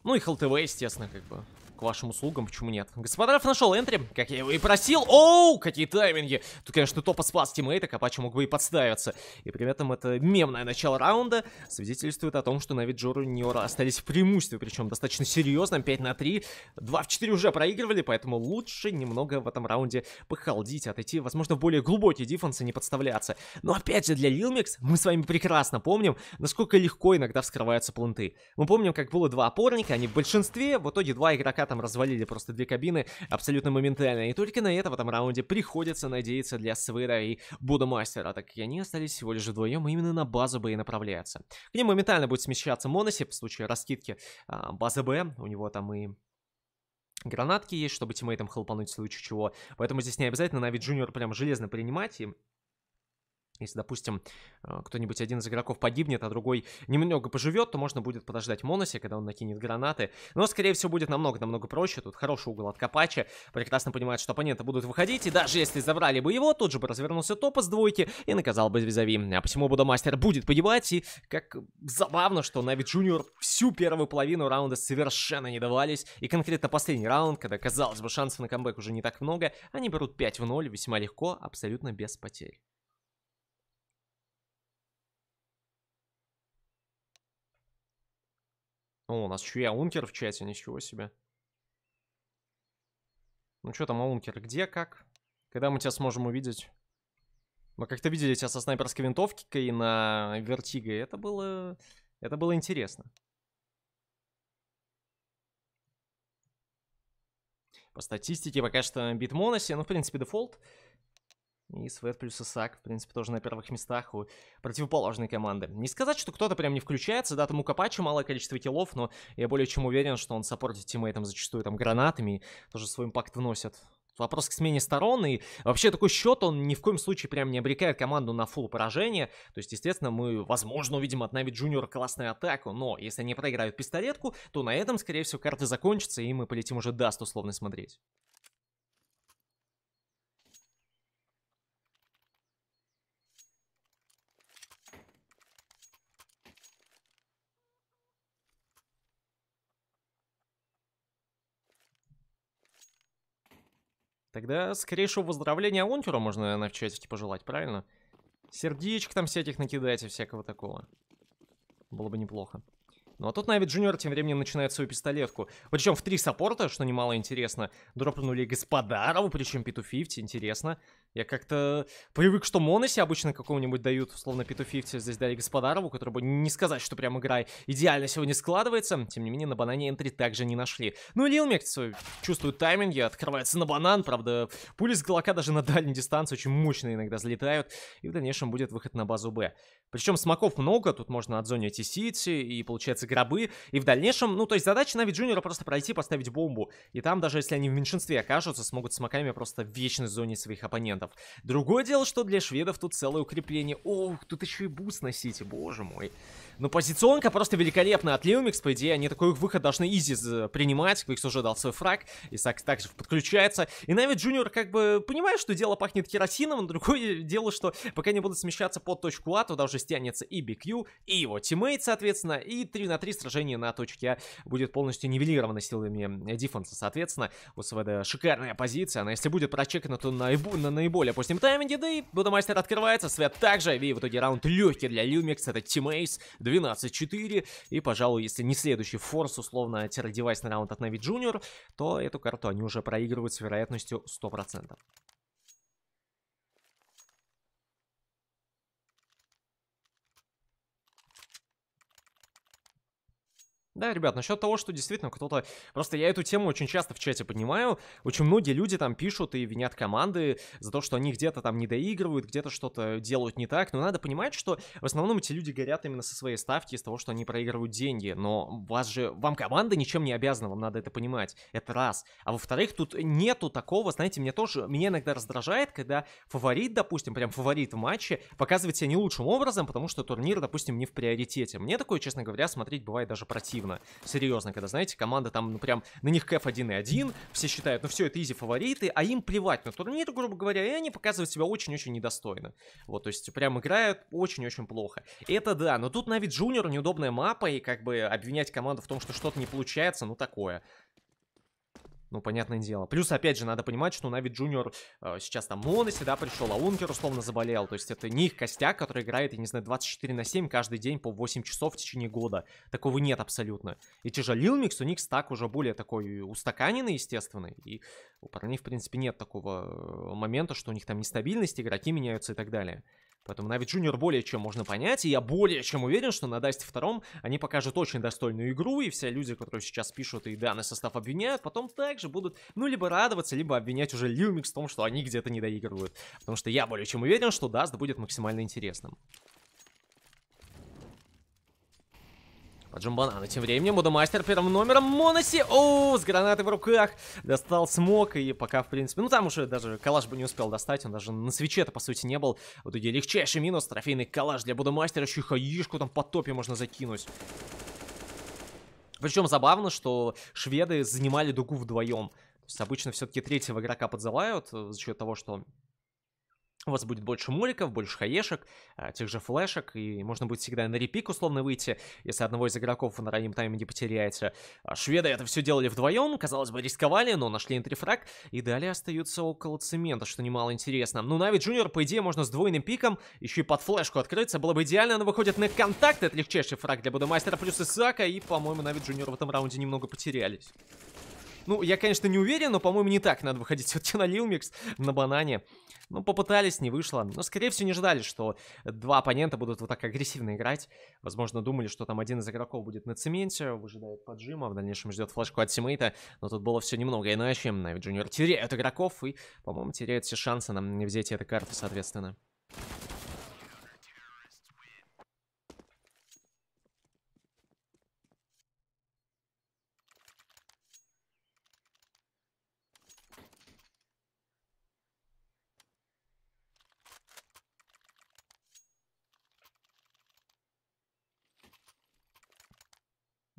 Ну и ХЛТВ, естественно, как бы вашим услугам, почему нет? Господрав нашел энтри, как я его и просил. Оу, какие тайминги! Тут, конечно, топа спас тиммейта, Капачи мог бы и подставиться. И при этом это мемное начало раунда свидетельствует о том, что Нави Джору и Ниора остались в преимуществе, причем достаточно серьезном, 5 на 3. 2 в 4 уже проигрывали, поэтому лучше немного в этом раунде похалдить, отойти, возможно, в более глубокие дефенсы, не подставляться. Но опять же, для Лилмикс мы с вами прекрасно помним, насколько легко иногда вскрываются планты. Мы помним, как было два опорника, они в большинстве, в итоге два игрока там развалили просто две кабины абсолютно моментально. И только на это в этом раунде приходится надеяться для Свера и Будомастера, так как они остались всего лишь вдвоем именно на базу Б и направляются. К ним моментально будет смещаться Моноси в случае раскидки а, базы Б, у него там и гранатки есть, чтобы тиммейтам хлопануть в случае чего. Поэтому здесь не обязательно Нави Джуниор прям железно принимать, и если, допустим, э, кто-нибудь один из игроков погибнет, а другой немного поживет, то можно будет подождать Моносе, когда он накинет гранаты. Но, скорее всего, будет намного-намного проще. Тут хороший угол от Капача. Прекрасно понимает, что оппоненты будут выходить. И даже если забрали бы его, тут же бы развернулся топа с двойки и наказал бы Визави. А посему Будомастер будет погибать. И как забавно, что Нави Джуниор всю первую половину раунда совершенно не давались. И конкретно последний раунд, когда, казалось бы, шансов на камбэк уже не так много, они берут 5 в 0 весьма легко, абсолютно без потерь. О, у нас еще и Аункер в чате, ничего себе. Ну что там, Аункер, где, как? Когда мы тебя сможем увидеть? Мы как-то видели тебя со снайперской винтовкой на вертиге, Это было... Это было интересно. По статистике пока что битмоноси, ну, в принципе, дефолт. И Свет плюс Исаак, в принципе, тоже на первых местах у противоположной команды. Не сказать, что кто-то прям не включается, да, там у Капачи малое количество киллов, но я более чем уверен, что он саппортит тиммейтам зачастую там гранатами, тоже свой импакт вносит. Вопрос к смене сторон, и вообще такой счет, он ни в коем случае прям не обрекает команду на фул поражение. То есть, естественно, мы, возможно, увидим от Нави Джуниор классную атаку, но если они проиграют пистолетку, то на этом, скорее всего, карта закончится и мы полетим уже Даст условно смотреть. Тогда скорейшего выздоровления Онтюра можно на в чатике пожелать, правильно? Сердечко там всяких накидайте, всякого такого. Было бы неплохо. Ну а тут Нави Джуниор тем временем начинает свою пистолетку. Причем в три саппорта, что немало интересно. Дропнули Господарову, причем P250, интересно. Я как-то привык, что Моноси обычно какому-нибудь дают, условно, Петуфифти, здесь дали Господарову, которого не сказать, что прям игра идеально сегодня складывается. Тем не менее, на банане энтри также не нашли. Ну и Мекс чувствует тайминги, открывается на банан, правда, пули с Глока даже на дальней дистанции очень мощно иногда залетают. И в дальнейшем будет выход на базу Б. Причем смоков много, тут можно от зоне эти сити и, получается, гробы. И в дальнейшем, ну, то есть задача Нави Джуниора просто пройти, поставить бомбу. И там, даже если они в меньшинстве окажутся, смогут смоками просто вечно зоне своих оппонентов. 100%. Другое дело, что для шведов тут целое укрепление. О, тут еще и бус носите, боже мой. Ну позиционка просто великолепна от Леомикс. По идее, они такой выход должны изи принимать. Квикс уже дал свой фраг. Исаак также подключается. И Нави Джуниор как бы понимает, что дело пахнет керосином. Но другое дело, что пока не будут смещаться под точку А, туда уже стянется и BQ, и его тиммейт, соответственно. И 3 на 3 сражение на точке А будет полностью нивелировано силами э, дефенса, соответственно. У СВД шикарная позиция. Она, если будет прочекана, то на, на наиболее позднем тайминге. Да и Будомастер открывается. Свет также. И в итоге раунд легкий для Люмикс. Это тиммейс 12-4. И, пожалуй, если не следующий форс, условно, терродевайсный раунд от Нави Junior, то эту карту они уже проигрывают с вероятностью 100%. Да, ребят, насчет того, что действительно кто-то... Просто я эту тему очень часто в чате поднимаю. Очень многие люди там пишут и винят команды за то, что они где-то там не доигрывают, где-то что-то делают не так. Но надо понимать, что в основном эти люди горят именно со своей ставки, из того, что они проигрывают деньги. Но вас же... Вам команда ничем не обязана, вам надо это понимать. Это раз. А во-вторых, тут нету такого, знаете, мне тоже... Меня иногда раздражает, когда фаворит, допустим, прям фаворит в матче, показывает себя не лучшим образом, потому что турнир, допустим, не в приоритете. Мне такое, честно говоря, смотреть бывает даже противно сложно. Серьезно, когда, знаете, команда там, ну, прям, на них кэф 1 и 1, все считают, ну, все, это изи фавориты, а им плевать на турнир, грубо говоря, и они показывают себя очень-очень недостойно. Вот, то есть, прям играют очень-очень плохо. Это да, но тут Нави Джуниор неудобная мапа, и как бы обвинять команду в том, что что-то не получается, ну, такое. Ну, понятное дело. Плюс, опять же, надо понимать, что Нави Джуниор э, сейчас там Моноси, да, пришел, а Ункер условно заболел. То есть это не их костяк, который играет, я не знаю, 24 на 7 каждый день по 8 часов в течение года. Такого нет абсолютно. И те же Лил у них стак уже более такой устаканенный, естественный. И у парней, в принципе, нет такого э, момента, что у них там нестабильность, игроки меняются и так далее. Поэтому Нави Джуниор более чем можно понять, и я более чем уверен, что на Дасте втором они покажут очень достойную игру, и все люди, которые сейчас пишут и данный состав обвиняют, потом также будут, ну, либо радоваться, либо обвинять уже Люмикс в том, что они где-то не доигрывают. Потому что я более чем уверен, что Даст будет максимально интересным. А Джумбанана тем временем, Мудомастер первым номером, Моноси, о, с гранатой в руках, достал смог, и пока, в принципе, ну там уже даже калаш бы не успел достать, он даже на свече-то, по сути, не был. В итоге легчайший минус, трофейный калаш для Будомастера, еще хаишку там по топе можно закинуть. Причем забавно, что шведы занимали дугу вдвоем. То есть обычно все-таки третьего игрока подзывают э, за счет того, что у вас будет больше муриков, больше хаешек, а, тех же флешек, и можно будет всегда на репик условно выйти, если одного из игроков вы на раннем тайме не потеряете. А, шведы это все делали вдвоем, казалось бы, рисковали, но нашли интрифраг, и далее остаются около цемента, что немало интересно. Ну, Нави Джуниор, по идее, можно с двойным пиком еще и под флешку открыться, было бы идеально, но выходит на контакт, это легчайший фраг для Будемайстера плюс Исака, и, по-моему, Нави Джуниор в этом раунде немного потерялись. Ну, я, конечно, не уверен, но, по-моему, не так надо выходить все-таки на Лилмикс, на банане. Ну, попытались, не вышло. Но, скорее всего, не ждали, что два оппонента будут вот так агрессивно играть. Возможно, думали, что там один из игроков будет на цементе, выжидает поджима, в дальнейшем ждет флешку от тиммейта. Но тут было все немного иначе. Навид Джуниор теряет игроков и, по-моему, теряет все шансы нам взять этой карты, соответственно.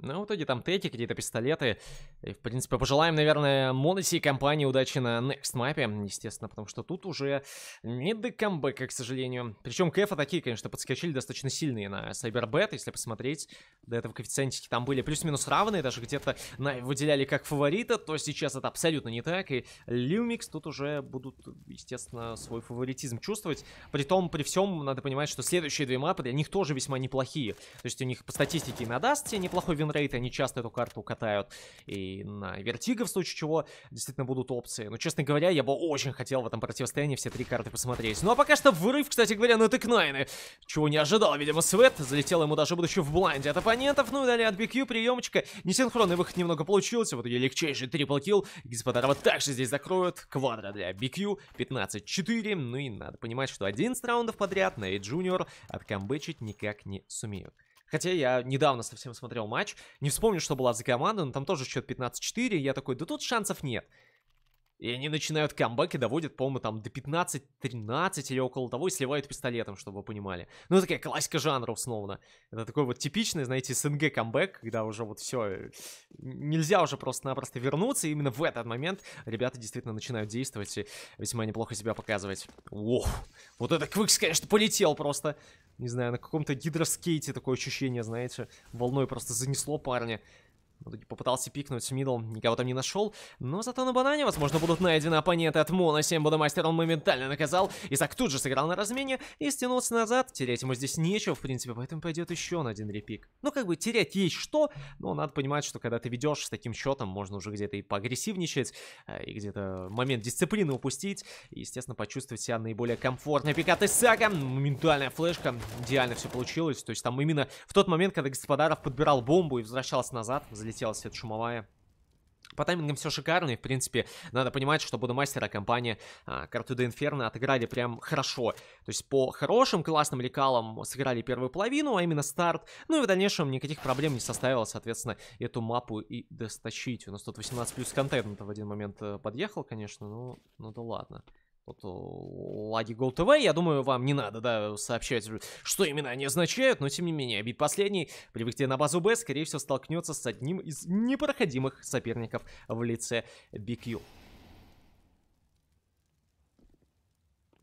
Ну, в итоге там тети, какие-то пистолеты. И, в принципе, пожелаем, наверное, Моноси и компании удачи на Next Map, естественно, потому что тут уже не до камбэка, к сожалению. Причем КФа такие, конечно, подскочили достаточно сильные на Cyberbet, если посмотреть. До этого коэффициентики там были плюс-минус равные, даже где-то выделяли как фаворита, то сейчас это абсолютно не так. И Lumix тут уже будут, естественно, свой фаворитизм чувствовать. Притом, при всем, надо понимать, что следующие две мапы для них тоже весьма неплохие. То есть у них по статистике на Дасте неплохой вин рейд, они часто эту карту катают и на Вертиго, в случае чего действительно будут опции. Но, честно говоря, я бы очень хотел в этом противостоянии все три карты посмотреть. Ну а пока что вырыв, кстати говоря, на Текнайны. Чего не ожидал, видимо, Свет. Залетел ему даже будучи в блайнде от оппонентов. Ну и далее от BQ приемочка. Несинхронный выход немного получился. Вот ее легчайший трипл килл. Господарова также здесь закроют. квадра для BQ 15-4. Ну и надо понимать, что 11 раундов подряд на Junior откамбэчить никак не сумеют. Хотя я недавно совсем смотрел матч, не вспомню, что была за команда, но там тоже счет 15-4, я такой, да тут шансов нет. И они начинают камбэк доводят, по-моему, там до 15-13 или около того, и сливают пистолетом, чтобы вы понимали. Ну, такая классика жанра, условно. Это такой вот типичный, знаете, СНГ камбэк, когда уже вот все, э, нельзя уже просто-напросто вернуться, и именно в этот момент ребята действительно начинают действовать и весьма неплохо себя показывать. Ох, вот это Квикс, конечно, полетел просто. Не знаю, на каком-то гидроскейте такое ощущение, знаете, волной просто занесло парня. Попытался пикнуть мидл, никого там не нашел. Но зато на банане, возможно, будут найдены оппоненты от Мона. 7 Будомастер он моментально наказал. Исак тут же сыграл на размене и стянулся назад. Терять ему здесь нечего, в принципе, поэтому пойдет еще на один репик. Ну, как бы терять есть что, но надо понимать, что когда ты ведешь с таким счетом, можно уже где-то и поагрессивничать, э, и где-то момент дисциплины упустить. И, естественно, почувствовать себя наиболее комфортно. Пикат Исака, моментальная флешка, идеально все получилось. То есть там именно в тот момент, когда Господаров подбирал бомбу и возвращался назад, залетел прилетела шумовая, По таймингам все шикарно, и, в принципе, надо понимать, что Будомастера компания карту Cartu de отыграли прям хорошо. То есть по хорошим классным лекалам сыграли первую половину, а именно старт. Ну и в дальнейшем никаких проблем не составило, соответственно, эту мапу и достачить У нас тут 18 плюс контент в один момент э, подъехал, конечно, ну, ну да ладно вот лаги э, GoTV, я думаю, вам не надо, да, сообщать, что именно они означают, но тем не менее, бит последний, прибытие на базу Б, скорее всего, столкнется с одним из непроходимых соперников в лице BQ.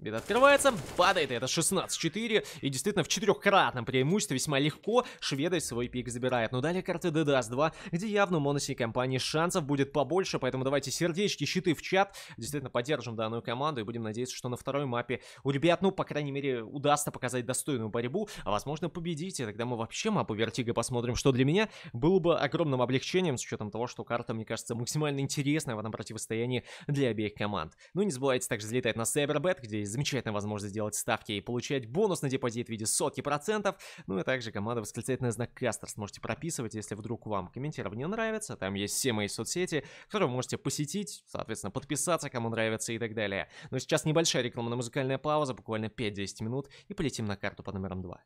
Беда открывается, падает, это 16-4, и действительно в четырехкратном преимуществе весьма легко шведы свой пик забирает. Но далее карты DDoS 2, где явно у Моноси компании шансов будет побольше, поэтому давайте сердечки, щиты в чат, действительно поддержим данную команду и будем надеяться, что на второй мапе у ребят, ну, по крайней мере, удастся показать достойную борьбу, а возможно победить, и тогда мы вообще мапу Вертига посмотрим, что для меня было бы огромным облегчением, с учетом того, что карта, мне кажется, максимально интересная в этом противостоянии для обеих команд. Ну не забывайте также залетать на Сайбербет, где есть замечательная возможность сделать ставки и получать бонус на депозит в виде сотки процентов. Ну и также команда восклицательный знак Кастер сможете прописывать, если вдруг вам комментирование нравится. Там есть все мои соцсети, которые вы можете посетить, соответственно, подписаться, кому нравится и так далее. Но ну сейчас небольшая рекламная музыкальная пауза, буквально 5-10 минут, и полетим на карту по номерам 2.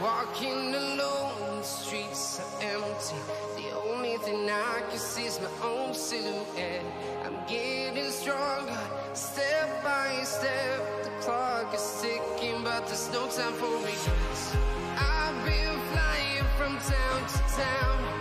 walking alone, the streets are empty. The only thing I can see is my own silhouette. I'm getting stronger, step by step. The clock is ticking, but there's no time for regrets. I've been flying from town to town.